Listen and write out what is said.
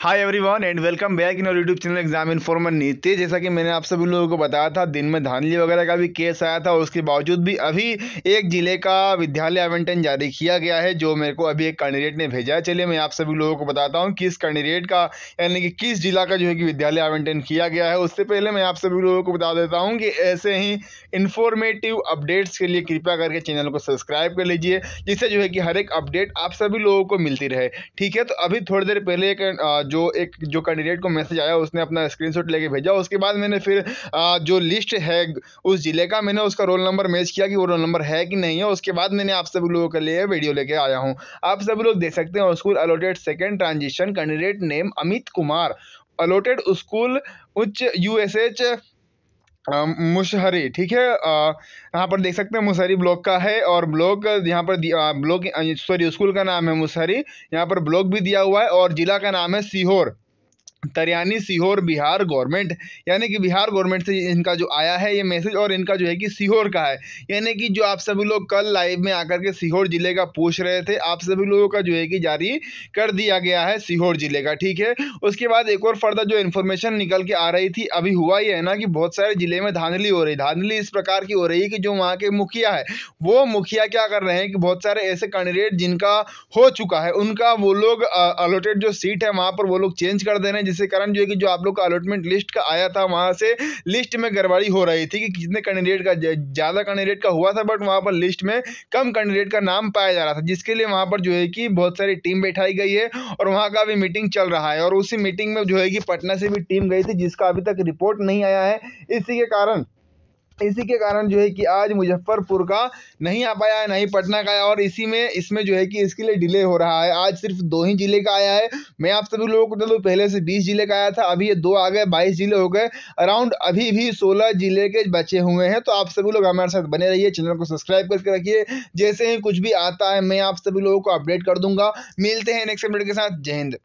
hi everyone and welcome back in our YouTube channel exam informer नीति जैसा कि मैंने आप सभी लोगों को बताया था दिन में धानली वगैरह का भी केस आया था और उसके बावजूद भी अभी एक जिले का विद्यालय आवंटन जारी किया गया है जो मेरे को अभी एक कैंडिडेट ने भेजा है चलिए मैं आप सभी लोगों को बताता हूँ किस कैंडिडेट का यानी कि किस जिला का जो है कि विद्यालय आवंटन किया गया है उससे पहले मैं आप सभी लोगों को बता देता हूँ कि ऐसे ही इन्फॉर्मेटिव अपडेट्स के लिए कृपया करके चैनल को सब्सक्राइब कर लीजिए जिससे जो है कि हर एक अपडेट आप सभी लोगों को मिलती रहे ठीक है तो अभी थोड़ी देर पहले एक सेकंड जो एक जो कैंडिडेट को मैसेज आया उसने अपना स्क्रीनशॉट लेके भेजा उसके बाद मैंने फिर जो लिस्ट है उस ज़िले का मैंने उसका रोल नंबर मैच किया कि वो रोल नंबर है कि नहीं है उसके बाद मैंने आप सभी लोगों के लिए वीडियो लेके आया हूँ आप सभी लोग देख सकते हैं school allotted second transition candidate name Amit Kumar allotted school उच्च यू एस एच मुसहरी ठीक है यहाँ पर देख सकते हैं मुसहरी ब्लॉक का है और ब्लॉक यहाँ पर ब्लॉक सॉरी स्कूल का नाम है मुशहरी यहाँ पर ब्लॉक भी दिया हुआ है और ज़िला का नाम है सीहोर तरियानी सीहोर बिहार गवर्नमेंट यानी कि बिहार गवर्नमेंट से इनका जो आया है ये मैसेज और इनका जो है कि सीहोर का है यानी कि जो आप सभी लोग कल लाइव में आकर के सीहोर ज़िले का पूछ रहे थे आप सभी लोगों का जो है कि जारी कर दिया गया है सीहोर ज़िले का ठीक है उसके बाद एक और फर्दर जो इन्फॉर्मेशन निकल के आ रही थी अभी हुआ ही है ना कि बहुत सारे ज़िले में धांधली हो रही धांधली इस प्रकार की हो रही है कि जो वहाँ के मुखिया है वो मुखिया क्या कर रहे हैं कि बहुत सारे ऐसे कैंडिडेट जिनका हो चुका है उनका वो लोग अलोटेड जो सीट है वहाँ पर वो लोग चेंज कर दे रहे हैं जिसके कारण जो है कि जो आप लोग का अलॉटमेंट लिस्ट का आया था वहाँ से लिस्ट में गड़बड़ी हो रही थी कि कितने कैंडिडेट का ज़्यादा कैंडिडेट का हुआ था बट वहाँ पर लिस्ट में कम कैंडिडेट का नाम पाया जा रहा था जिसके लिए वहाँ पर जो है कि बहुत सारी टीम बैठाई गई है और वहाँ का अभी मीटिंग चल रहा है और उसी मीटिंग में जो है कि पटना से भी टीम गई थी जिसका अभी तक रिपोर्ट नहीं आया है इसी के कारण इसी के कारण जो है कि आज मुजफ्फरपुर का नहीं आ पाया है नहीं पटना का आया और इसी में इसमें जो है कि इसके लिए डिले हो रहा है आज सिर्फ दो ही जिले का आया है मैं आप सभी लोगों को बता दूँ पहले से बीस जिले का आया था अभी ये दो आ गए बाईस जिले हो गए अराउंड अभी भी सोलह जिले के बचे हुए हैं तो आप सभी लोग हमारे साथ बने रहिए चैनल को सब्सक्राइब करके रखिए जैसे ही कुछ भी आता है मैं आप सभी लोगों को अपडेट कर दूंगा मिलते हैं नेक्स्ट अपडेट के साथ जय हिंद